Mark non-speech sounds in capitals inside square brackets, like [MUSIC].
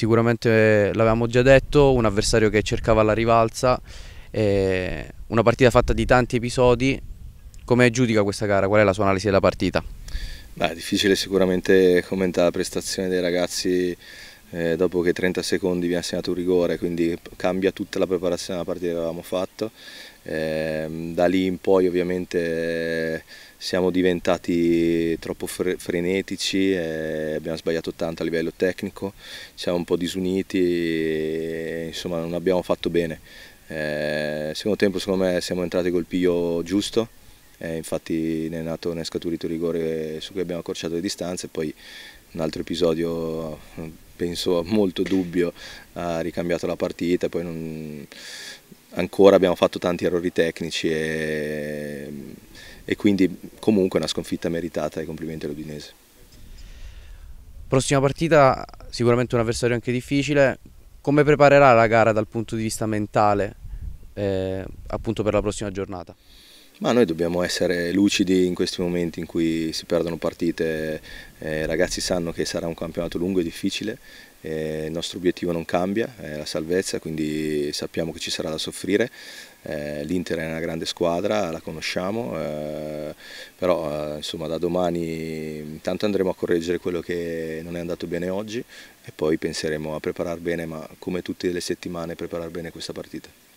sicuramente l'avevamo già detto, un avversario che cercava la rivalsa, eh, una partita fatta di tanti episodi. Come giudica questa gara? Qual è la sua analisi della partita? Beh, è difficile sicuramente commentare la prestazione dei ragazzi eh, dopo che 30 secondi vi ha segnato un rigore, quindi cambia tutta la preparazione della partita che avevamo fatto. Eh, da lì in poi ovviamente siamo diventati troppo fre frenetici, abbiamo sbagliato tanto a livello tecnico, siamo un po' disuniti, e, insomma non abbiamo fatto bene. Eh, secondo tempo secondo me siamo entrati col piglio giusto, eh, infatti ne è nato ne è scaturito rigore su cui abbiamo accorciato le distanze, poi un altro episodio penso [LAUGHS] molto dubbio ha ricambiato la partita, poi non... ancora abbiamo fatto tanti errori tecnici e e quindi comunque una sconfitta meritata e complimenti all'Udinese. Prossima partita sicuramente un avversario anche difficile, come preparerà la gara dal punto di vista mentale eh, appunto per la prossima giornata? Ma noi dobbiamo essere lucidi in questi momenti in cui si perdono partite, eh, i ragazzi sanno che sarà un campionato lungo e difficile, eh, il nostro obiettivo non cambia, è la salvezza, quindi sappiamo che ci sarà da soffrire, eh, l'Inter è una grande squadra, la conosciamo, eh, però eh, insomma da domani intanto andremo a correggere quello che non è andato bene oggi e poi penseremo a preparare bene, ma come tutte le settimane preparare bene questa partita.